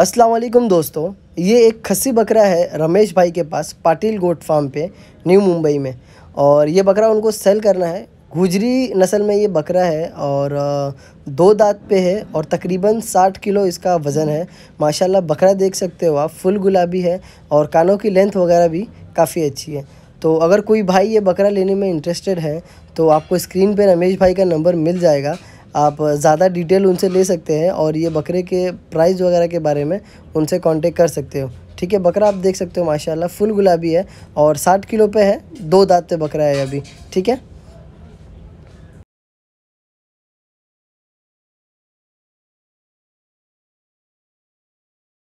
असलम दोस्तों ये एक खसी बकरा है रमेश भाई के पास पाटिल गोट फार्म पे न्यू मुंबई में और ये बकरा उनको सेल करना है गुजरी नस्ल में ये बकरा है और दो दांत पे है और तकरीबन साठ किलो इसका वज़न है माशाल्लाह बकरा देख सकते हो आप फुल गुलाबी है और कानों की लेंथ वगैरह भी काफ़ी अच्छी है तो अगर कोई भाई ये बकरा लेने में इंटरेस्टेड है तो आपको स्क्रीन पे रमेश भाई का नंबर मिल जाएगा आप ज़्यादा डिटेल उनसे ले सकते हैं और ये बकरे के प्राइस वगैरह के बारे में उनसे कांटेक्ट कर सकते हो ठीक है बकरा आप देख सकते हो माशाल्लाह फुल गुलाबी है और साठ किलो पे है दो दांत पे बकरा है अभी ठीक है